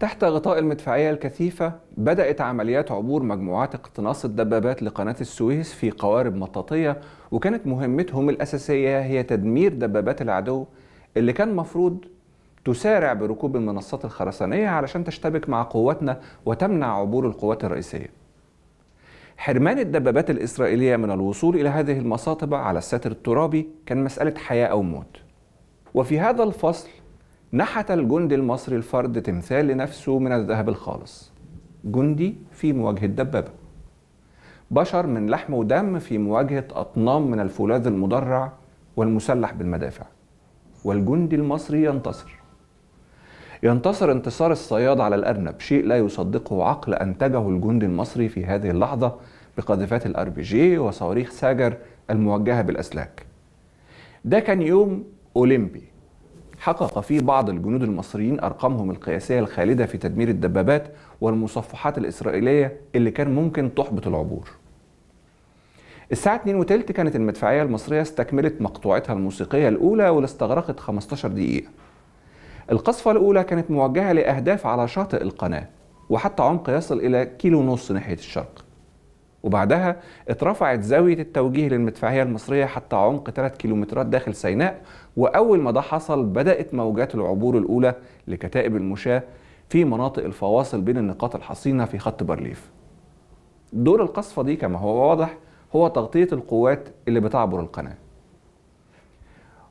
تحت غطاء المدفعية الكثيفة بدأت عمليات عبور مجموعات اقتناص الدبابات لقناة السويس في قوارب مطاطية وكانت مهمتهم الأساسية هي تدمير دبابات العدو اللي كان مفروض تسارع بركوب المنصات الخرسانية علشان تشتبك مع قواتنا وتمنع عبور القوات الرئيسية حرمان الدبابات الإسرائيلية من الوصول إلى هذه المصاطبة على الساتر الترابي كان مسألة حياة أو موت وفي هذا الفصل نحت الجندي المصري الفرد تمثال لنفسه من الذهب الخالص جندي في مواجهة دبابة بشر من لحم ودم في مواجهة أطنان من الفولاذ المدرع والمسلح بالمدافع والجندي المصري ينتصر ينتصر انتصار الصياد على الأرنب شيء لا يصدقه عقل أنتجه الجندي المصري في هذه اللحظة بقاذفات الار بي جي وصواريخ ساجر الموجهة بالأسلاك ده كان يوم أولمبي حقق فيه بعض الجنود المصريين أرقامهم القياسية الخالدة في تدمير الدبابات والمصفحات الإسرائيلية اللي كان ممكن تحبط العبور الساعة 2 وتلت كانت المدفعية المصرية استكملت مقطوعتها الموسيقية الأولى واللي استغرقت 15 دقيقة القصفة الأولى كانت موجهة لأهداف على شاطئ القناة وحتى عمق يصل إلى كيلو ونص ناحية الشرق وبعدها اترفعت زاوية التوجيه للمدفعية المصرية حتى عمق 3 كيلومترات داخل سيناء وأول ما ده حصل بدأت موجات العبور الأولى لكتائب المشاة في مناطق الفواصل بين النقاط الحصينة في خط بارليف دور القصفة دي كما هو واضح هو تغطية القوات اللي بتعبر القناة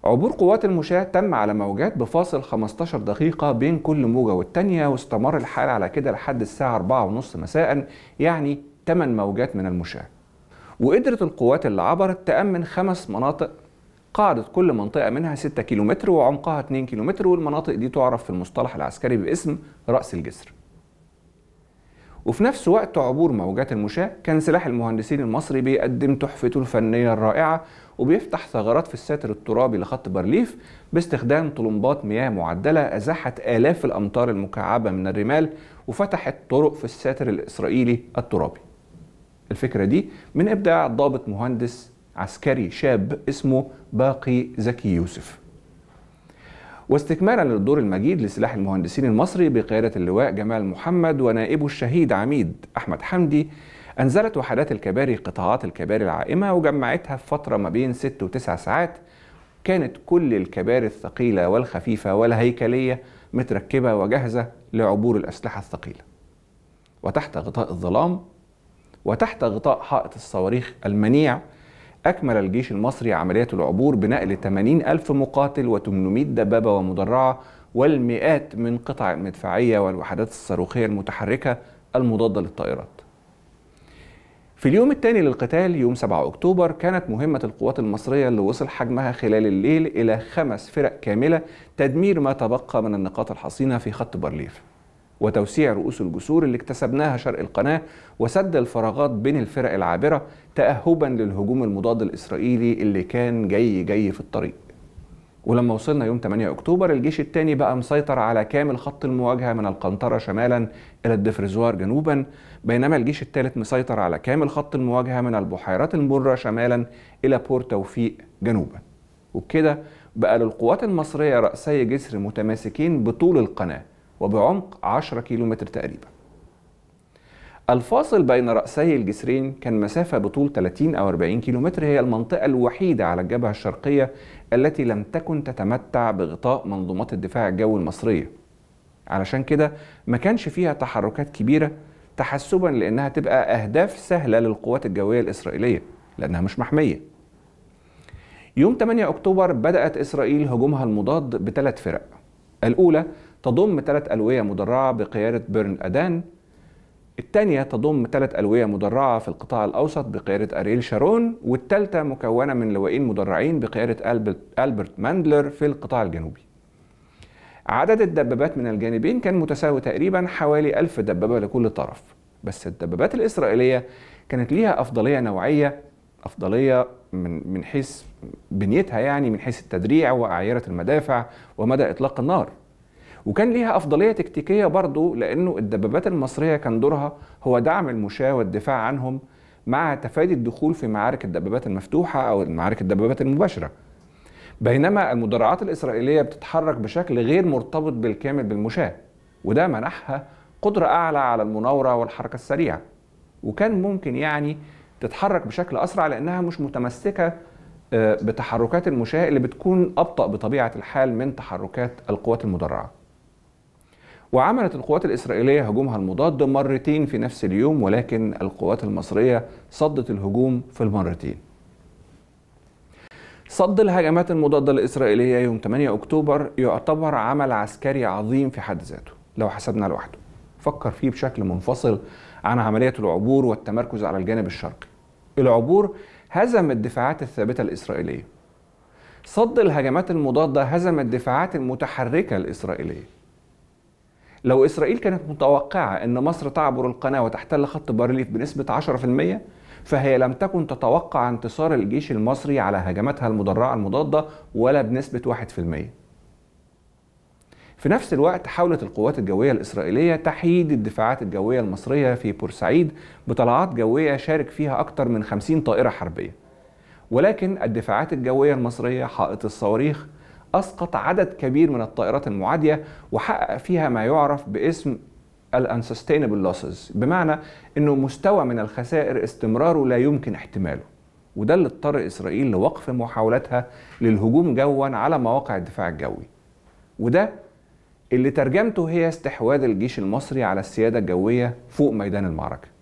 عبور قوات المشاة تم على موجات بفاصل 15 دقيقة بين كل موجة والتانية واستمر الحال على كده لحد الساعة 4:30 مساء يعني 8 موجات من المشاة وقدرت القوات اللي عبرت تأمن خمس مناطق قاعدة كل منطقة منها 6 كيلومتر وعمقها 2 كيلومتر والمناطق دي تعرف في المصطلح العسكري باسم رأس الجسر وفي نفس وقت عبور موجات المشاة كان سلاح المهندسين المصري بيقدم تحفته الفنية الرائعة وبيفتح ثغرات في الساتر الترابي لخط بارليف باستخدام طلمبات مياه معدلة أزاحت آلاف الأمتار المكعبة من الرمال وفتحت طرق في الساتر الإسرائيلي الترابي الفكرة دي من إبداع ضابط مهندس عسكري شاب اسمه باقي زكي يوسف واستكمالا للدور المجيد لسلاح المهندسين المصري بقيادة اللواء جمال محمد ونائبه الشهيد عميد أحمد حمدي أنزلت وحدات الكباري قطاعات الكباري العائمة وجمعتها في فترة ما بين 6 و 9 ساعات كانت كل الكباري الثقيلة والخفيفة والهيكلية متركبة وجاهزة لعبور الأسلحة الثقيلة وتحت غطاء الظلام وتحت غطاء حائط الصواريخ المنيع أكمل الجيش المصري عملية العبور بنقل 80 ألف مقاتل و800 دبابة ومدرعة والمئات من قطع المدفعية والوحدات الصاروخية المتحركة المضادة للطائرات في اليوم الثاني للقتال يوم 7 أكتوبر كانت مهمة القوات المصرية اللي وصل حجمها خلال الليل إلى خمس فرق كاملة تدمير ما تبقى من النقاط الحصينة في خط بارليف وتوسيع رؤوس الجسور اللي اكتسبناها شرق القناة وسد الفراغات بين الفرق العابرة تأهبا للهجوم المضاد الإسرائيلي اللي كان جاي جاي في الطريق ولما وصلنا يوم 8 أكتوبر الجيش الثاني بقى مسيطر على كامل خط المواجهة من القنطرة شمالا إلى الدفرزوار جنوبا بينما الجيش الثالث مسيطر على كامل خط المواجهة من البحيرات المرة شمالا إلى بور توفيق جنوبا وبكده بقى للقوات المصرية رأسي جسر متماسكين بطول القناة وبعمق 10 كيلومتر تقريبا الفاصل بين رأسي الجسرين كان مسافة بطول 30 أو 40 كيلومتر هي المنطقة الوحيدة على الجبهة الشرقية التي لم تكن تتمتع بغطاء منظومات الدفاع الجوي المصرية علشان كده ما كانش فيها تحركات كبيرة تحسبا لأنها تبقى أهداف سهلة للقوات الجوية الإسرائيلية لأنها مش محمية يوم 8 أكتوبر بدأت إسرائيل هجومها المضاد بثلاث فرق الأولى تضم ثلاث ألوية مدرعة بقيادة بيرن أدان الثانية تضم ثلاث ألوية مدرعة في القطاع الأوسط بقيادة أريل شارون والثالثة مكونة من لوائين مدرعين بقيادة ألبرت ماندلر في القطاع الجنوبي عدد الدبابات من الجانبين كان متساوي تقريبا حوالي ألف دبابة لكل طرف بس الدبابات الإسرائيلية كانت ليها أفضلية نوعية أفضلية من من حيث بنيتها يعني من حيث التدريع وأعيرة المدافع ومدى إطلاق النار وكان ليها افضليه تكتيكيه برضه لانه الدبابات المصريه كان دورها هو دعم المشاة والدفاع عنهم مع تفادي الدخول في معارك الدبابات المفتوحه او معارك الدبابات المباشره بينما المدرعات الاسرائيليه بتتحرك بشكل غير مرتبط بالكامل بالمشاة وده منحها قدره اعلى على المناوره والحركه السريعه وكان ممكن يعني تتحرك بشكل اسرع لانها مش متمسكه آه، بتحركات المشاة اللي بتكون ابطا بطبيعه الحال من تحركات القوات المدرعه وعملت القوات الإسرائيلية هجومها المضاد مرتين في نفس اليوم ولكن القوات المصرية صدت الهجوم في المرتين صد الهجمات المضادة الإسرائيلية يوم 8 أكتوبر يعتبر عمل عسكري عظيم في حد ذاته لو حسبنا لوحده فكر فيه بشكل منفصل عن عملية العبور والتمركز على الجانب الشرقي العبور هزم الدفاعات الثابتة الإسرائيلية صد الهجمات المضادة هزم الدفاعات المتحركة الإسرائيلية لو إسرائيل كانت متوقعة أن مصر تعبر القناة وتحتل خط بارليف بنسبة 10% فهي لم تكن تتوقع انتصار الجيش المصري على هجماتها المدرعة المضادة ولا بنسبة 1%. في نفس الوقت حاولت القوات الجوية الإسرائيلية تحييد الدفاعات الجوية المصرية في بورسعيد بطلعات جوية شارك فيها أكثر من 50 طائرة حربية. ولكن الدفاعات الجوية المصرية حائط الصواريخ أسقط عدد كبير من الطائرات المعادية وحقق فيها ما يعرف باسم الانسستينبل لوسز بمعنى أنه مستوى من الخسائر استمراره لا يمكن احتماله وده اللي اضطر إسرائيل لوقف محاولاتها للهجوم جوا على مواقع الدفاع الجوي وده اللي ترجمته هي استحواذ الجيش المصري على السيادة الجوية فوق ميدان المعركة